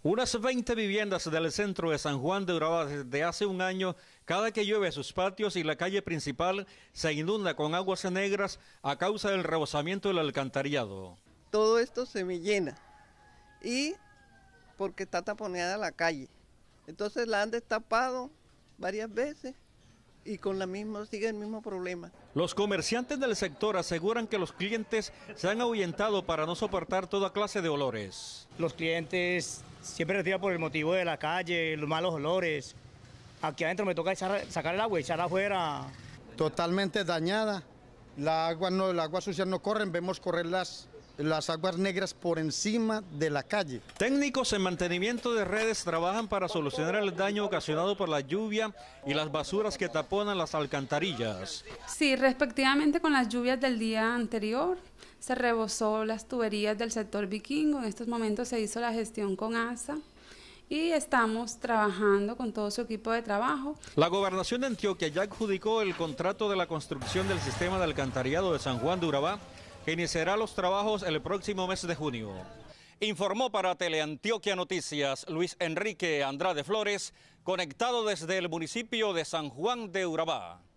Unas 20 viviendas del centro de San Juan de Urabá desde hace un año, cada que llueve sus patios y la calle principal se inunda con aguas negras a causa del rebosamiento del alcantarillado. Todo esto se me llena y porque está taponeada la calle. Entonces la han destapado varias veces y con la misma, sigue el mismo problema. Los comerciantes del sector aseguran que los clientes se han ahuyentado para no soportar toda clase de olores. Los clientes siempre retiran por el motivo de la calle, los malos olores. Aquí adentro me toca sacar el agua y echar afuera. Totalmente dañada. La agua no, el agua sucia no corre, vemos correr las las aguas negras por encima de la calle. Técnicos en mantenimiento de redes trabajan para solucionar el daño ocasionado por la lluvia y las basuras que taponan las alcantarillas. Sí, respectivamente con las lluvias del día anterior se rebosó las tuberías del sector vikingo. En estos momentos se hizo la gestión con ASA y estamos trabajando con todo su equipo de trabajo. La gobernación de Antioquia ya adjudicó el contrato de la construcción del sistema de alcantarillado de San Juan de Urabá iniciará los trabajos el próximo mes de junio. Informó para Teleantioquia Noticias Luis Enrique Andrade Flores, conectado desde el municipio de San Juan de Urabá.